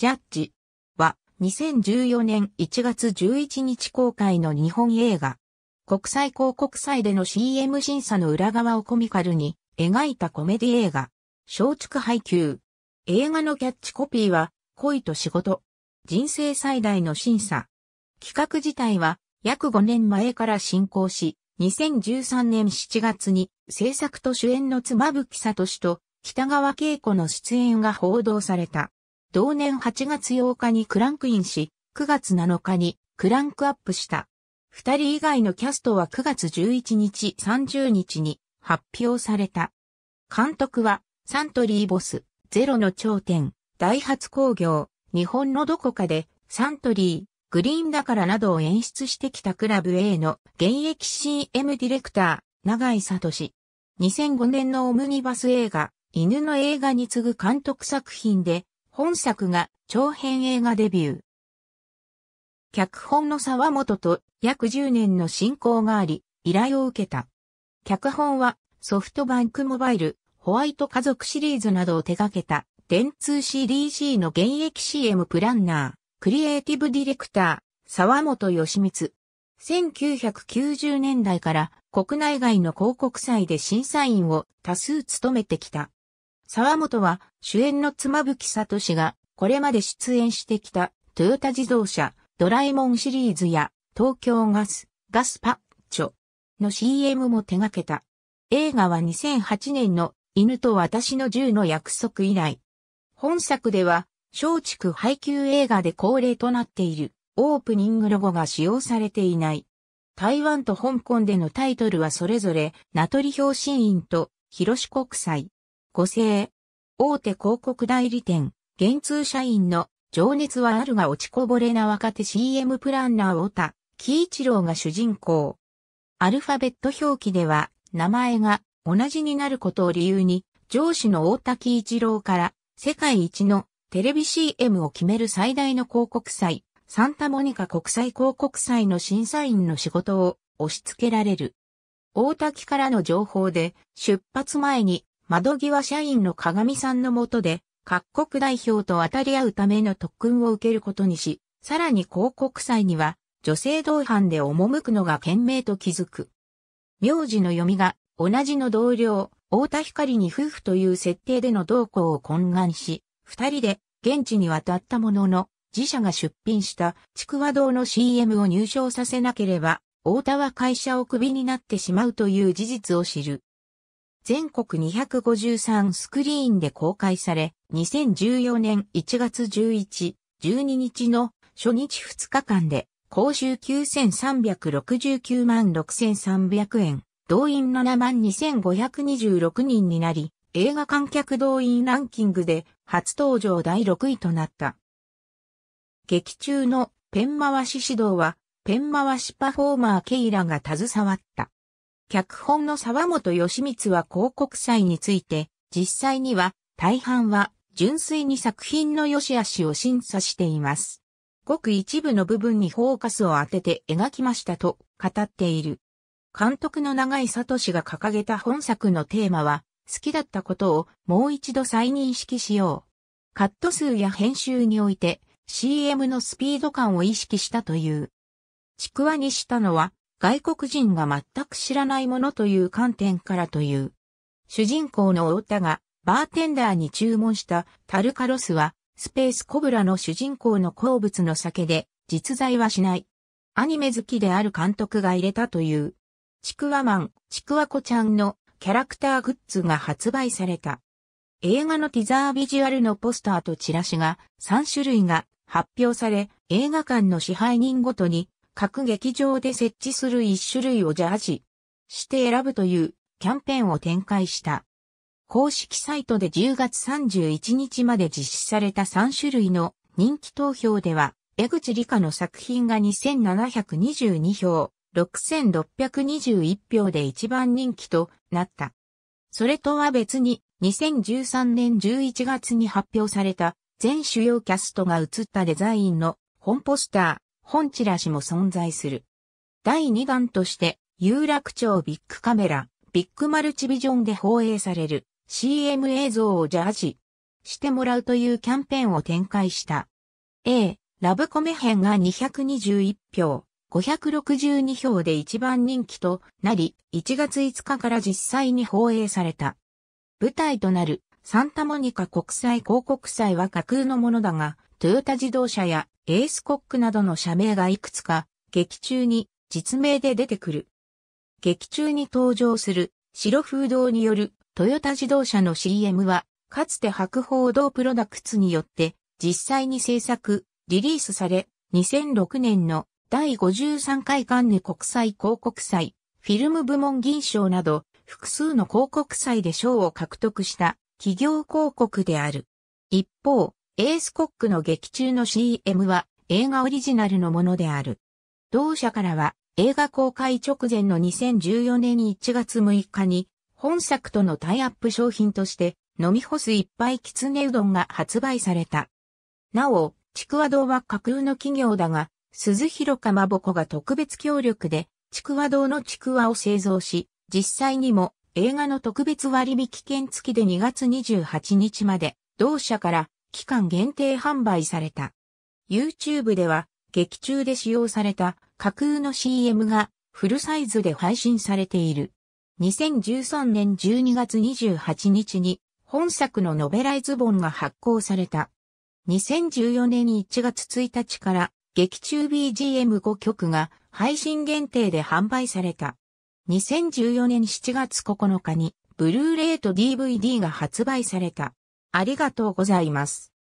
ジャッジは2014年1月11日公開の日本映画。国際広告祭での CM 審査の裏側をコミカルに描いたコメディ映画。松竹配給。映画のキャッチコピーは恋と仕事。人生最大の審査。企画自体は約5年前から進行し、2013年7月に制作と主演の妻吹里聡と北川景子の出演が報道された。同年8月8日にクランクインし、9月7日にクランクアップした。二人以外のキャストは9月11日30日に発表された。監督はサントリーボス、ゼロの頂点、ダイハツ工業、日本のどこかでサントリー、グリーンだからなどを演出してきたクラブ A の現役 CM ディレクター、長井聡。2005年のオムニバス映画、犬の映画に次ぐ監督作品で本作が長編映画デビュー。脚本の沢本と約10年の親交があり、依頼を受けた。脚本はソフトバンクモバイル、ホワイト家族シリーズなどを手掛けた、電通 CDC の現役 CM プランナー、クリエイティブディレクター、沢本義光。1990年代から国内外の広告祭で審査員を多数務めてきた。沢本は主演の妻夫木聡がこれまで出演してきたトヨタ自動車ドラえもんシリーズや東京ガス、ガスパッチョの CM も手掛けた。映画は2008年の犬と私の銃の約束以来。本作では松竹配給映画で恒例となっているオープニングロゴが使用されていない。台湾と香港でのタイトルはそれぞれ、名取表紙院と広志国際、個性。大手広告代理店、現通社員の情熱はあるが落ちこぼれな若手 CM プランナー太田、喜一郎が主人公。アルファベット表記では名前が同じになることを理由に上司の太田喜一郎から世界一のテレビ CM を決める最大の広告祭、サンタモニカ国際広告祭の審査員の仕事を押し付けられる。大滝からの情報で出発前に窓際社員の鏡さんのもとで、各国代表と渡り合うための特訓を受けることにし、さらに広告祭には、女性同伴で赴くのが賢明と気づく。名字の読みが、同じの同僚、太田光に夫婦という設定での同行を懇願し、二人で現地に渡ったものの、自社が出品したちくわ堂の CM を入賞させなければ、太田は会社をクビになってしまうという事実を知る。全国253スクリーンで公開され、2014年1月11、12日の初日2日間で、公衆9369万6300円、動員7万2526人になり、映画観客動員ランキングで初登場第6位となった。劇中のペン回し指導は、ペン回しパフォーマーケイラが携わった。脚本の沢本義光は広告祭について、実際には大半は純粋に作品の良し悪しを審査しています。ごく一部の部分にフォーカスを当てて描きましたと語っている。監督の長井聡が掲げた本作のテーマは、好きだったことをもう一度再認識しよう。カット数や編集において CM のスピード感を意識したという。ちくわにしたのは外国人が全く知らないものという観点からという。主人公の太田がバーテンダーに注文したタルカロスはスペースコブラの主人公の好物の酒で実在はしない。アニメ好きである監督が入れたという。ちくわマン、ちくわこちゃんのキャラクターグッズが発売された。映画のティザービジュアルのポスターとチラシが3種類が発表され、映画館の支配人ごとに各劇場で設置する一種類をジャージして選ぶというキャンペーンを展開した。公式サイトで10月31日まで実施された3種類の人気投票では、江口理科の作品が2722票、6621票で一番人気となった。それとは別に、2013年11月に発表された全主要キャストが映ったデザインの本ポスター、本チラシも存在する。第2弾として、有楽町ビッグカメラ、ビッグマルチビジョンで放映される CM 映像をジャージしてもらうというキャンペーンを展開した。A、ラブコメ編が221票、562票で一番人気となり、1月5日から実際に放映された。舞台となるサンタモニカ国際広告祭は架空のものだが、トヨタ自動車やエースコックなどの社名がいくつか、劇中に実名で出てくる。劇中に登場する白風堂によるトヨタ自動車の CM は、かつて白報道プロダクツによって実際に制作、リリースされ、2006年の第53回カンヌ国際広告祭、フィルム部門銀賞など、複数の広告祭で賞を獲得した企業広告である。一方、エースコックの劇中の CM は映画オリジナルのものである。同社からは映画公開直前の2014年1月6日に本作とのタイアップ商品として飲み干す一杯きつねうどんが発売された。なお、ちくわ堂は架空の企業だが、鈴広かまぼこが特別協力で、ちくわ堂のちくわを製造し、実際にも映画の特別割引券付きで2月28日まで、同社から期間限定販売された。YouTube では、劇中で使用された架空の CM がフルサイズで配信されている。2013年12月28日に本作のノベライズ本が発行された。2014年1月1日から劇中 BGM5 曲が配信限定で販売された。2014年7月9日にブルーレイと DVD が発売された。ありがとうございます。